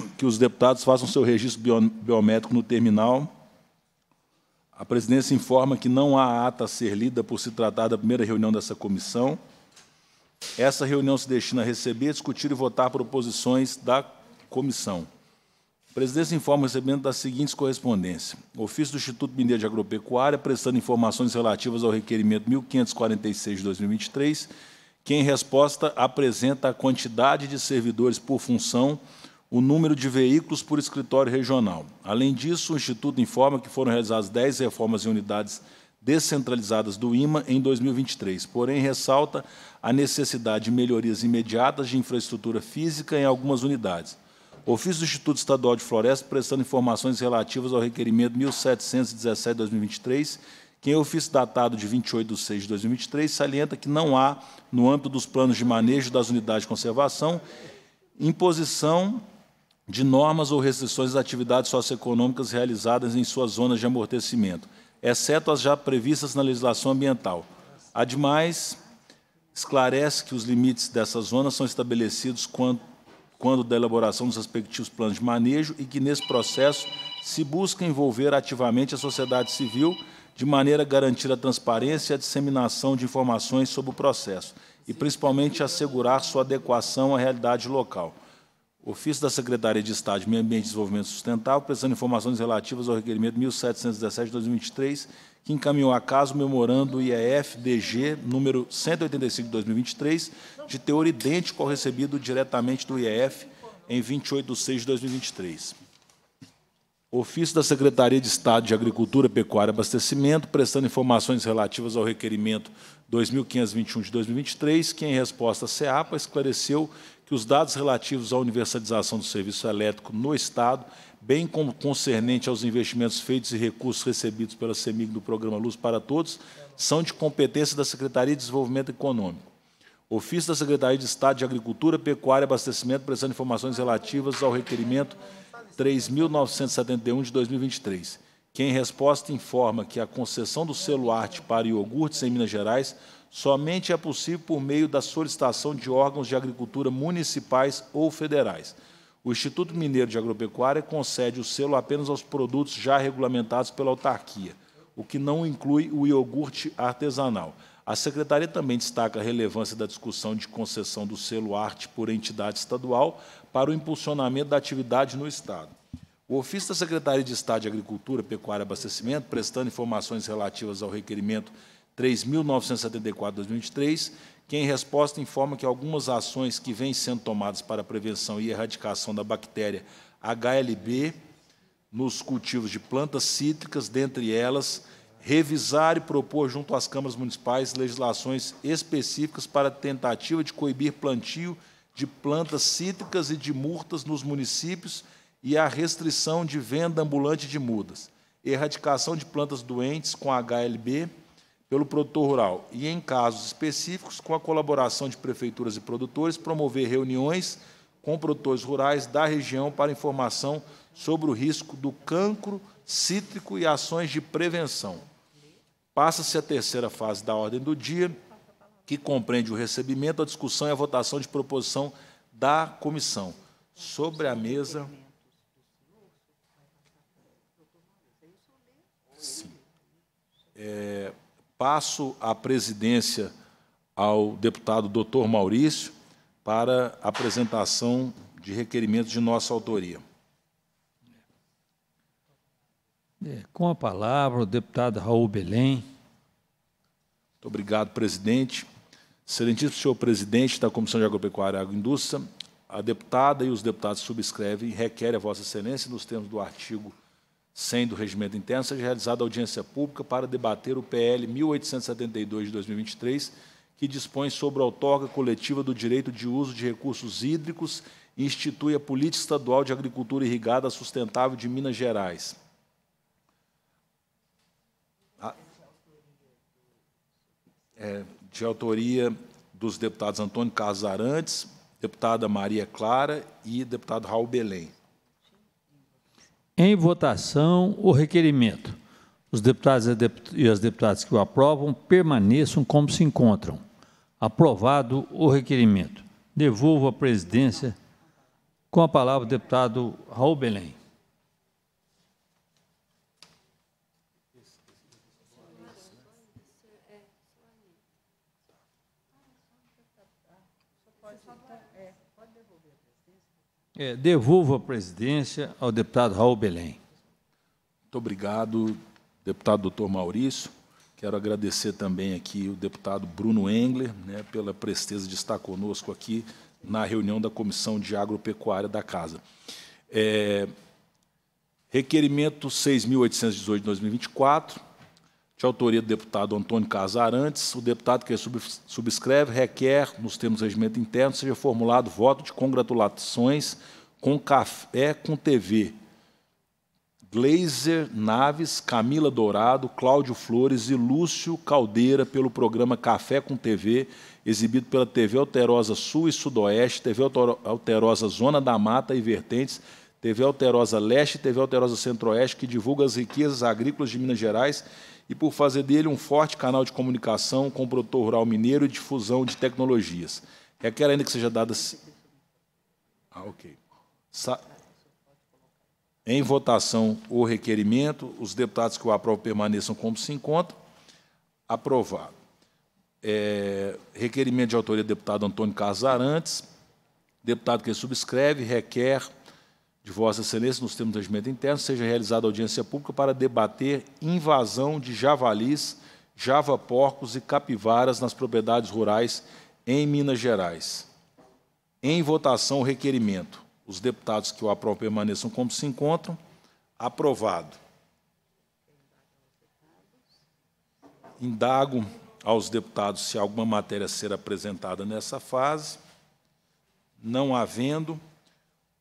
que os deputados façam seu registro biométrico no terminal. A presidência informa que não há ata a ser lida por se tratar da primeira reunião dessa comissão. Essa reunião se destina a receber, discutir e votar proposições da comissão. A presidência informa o recebimento das seguintes correspondências. Ofício do Instituto Mineiro de Agropecuária, prestando informações relativas ao requerimento 1546 de 2023, que, em resposta, apresenta a quantidade de servidores por função o número de veículos por escritório regional. Além disso, o Instituto informa que foram realizadas 10 reformas em unidades descentralizadas do IMA em 2023, porém ressalta a necessidade de melhorias imediatas de infraestrutura física em algumas unidades. O Ofício do Instituto Estadual de Floresta prestando informações relativas ao requerimento 1717-2023, que em ofício datado de 28 de 6 de 2023 salienta que não há, no âmbito dos planos de manejo das unidades de conservação, imposição de normas ou restrições às atividades socioeconômicas realizadas em suas zonas de amortecimento, exceto as já previstas na legislação ambiental. Ademais, esclarece que os limites dessas zonas são estabelecidos quando, quando da elaboração dos respectivos planos de manejo e que, nesse processo, se busca envolver ativamente a sociedade civil de maneira a garantir a transparência e a disseminação de informações sobre o processo e, principalmente, assegurar sua adequação à realidade local. Ofício da Secretaria de Estado de Meio Ambiente e Desenvolvimento Sustentável, prestando informações relativas ao requerimento 1717-2023, que encaminhou a caso o memorando IEF-DG número 185-2023, de teor idêntico ao recebido diretamente do IEF em 28 de 6 de 2023. Ofício da Secretaria de Estado de Agricultura, Pecuária e Abastecimento, prestando informações relativas ao requerimento 2521 de 2023, que, em resposta à CEAPA, esclareceu que os dados relativos à universalização do serviço elétrico no Estado, bem como concernente aos investimentos feitos e recursos recebidos pela CEMIG do programa Luz para Todos, são de competência da Secretaria de Desenvolvimento Econômico. Ofício da Secretaria de Estado de Agricultura, Pecuária e Abastecimento, prestando informações relativas ao requerimento 3.971 de 2023 que, em resposta, informa que a concessão do selo arte para iogurtes em Minas Gerais somente é possível por meio da solicitação de órgãos de agricultura municipais ou federais. O Instituto Mineiro de Agropecuária concede o selo apenas aos produtos já regulamentados pela autarquia, o que não inclui o iogurte artesanal. A Secretaria também destaca a relevância da discussão de concessão do selo arte por entidade estadual para o impulsionamento da atividade no Estado. O ofício da Secretaria de Estado de Agricultura, Pecuária e Abastecimento, prestando informações relativas ao requerimento 3.974-2023, que, em resposta, informa que algumas ações que vêm sendo tomadas para a prevenção e erradicação da bactéria HLB nos cultivos de plantas cítricas, dentre elas, revisar e propor junto às câmaras municipais legislações específicas para tentativa de coibir plantio de plantas cítricas e de murtas nos municípios e a restrição de venda ambulante de mudas, erradicação de plantas doentes com HLB pelo produtor rural e, em casos específicos, com a colaboração de prefeituras e produtores, promover reuniões com produtores rurais da região para informação sobre o risco do cancro cítrico e ações de prevenção. Passa-se a terceira fase da ordem do dia, que compreende o recebimento, a discussão e a votação de proposição da comissão. Sobre a mesa. Sim. É, passo a presidência ao deputado doutor Maurício para apresentação de requerimentos de nossa autoria. É, com a palavra, o deputado Raul Belém. Muito obrigado, presidente. Excelentíssimo senhor presidente da Comissão de Agropecuária e Agroindústria, a deputada e os deputados subscrevem e requerem a vossa excelência, nos termos do artigo sendo do Regimento Interno, seja realizada audiência pública para debater o PL 1872 de 2023, que dispõe sobre a outorga coletiva do direito de uso de recursos hídricos e institui a Política Estadual de Agricultura Irrigada Sustentável de Minas Gerais. É, de autoria dos deputados Antônio Carlos Arantes, deputada Maria Clara e deputado Raul Belém. Em votação, o requerimento. Os deputados e as deputadas que o aprovam permaneçam como se encontram. Aprovado o requerimento. Devolvo a presidência com a palavra o deputado Raul Belém. É, pode devolver. É, devolvo a presidência ao deputado Raul Belém. Muito obrigado, deputado doutor Maurício. Quero agradecer também aqui o deputado Bruno Engler né, pela presteza de estar conosco aqui na reunião da Comissão de Agropecuária da Casa. É, requerimento 6.818 de 2024, de autoria do deputado Antônio Casarantes, o deputado que subscreve requer, nos termos do regimento interno, seja formulado voto de congratulações com Café com TV. Glazer Naves, Camila Dourado, Cláudio Flores e Lúcio Caldeira pelo programa Café com TV, exibido pela TV Alterosa Sul e Sudoeste, TV Alterosa Zona da Mata e Vertentes, TV Alterosa Leste e TV Alterosa Centro-Oeste, que divulga as riquezas agrícolas de Minas Gerais e por fazer dele um forte canal de comunicação com o produtor rural mineiro e difusão de tecnologias. Requer ainda que seja dada... Ah, ok. Sa... Em votação o requerimento, os deputados que o aprovam permaneçam como se encontram. Aprovado. É... requerimento de autoria do deputado Antônio Carlos Arantes. Deputado que subscreve, requer de Vossa Excelência, nos termos do regimento interno, seja realizada audiência pública para debater invasão de javalis, javaporcos e capivaras nas propriedades rurais em Minas Gerais. Em votação, o requerimento. Os deputados que o aprovam permaneçam como se encontram. Aprovado. Indago aos deputados se alguma matéria ser apresentada nessa fase. Não havendo.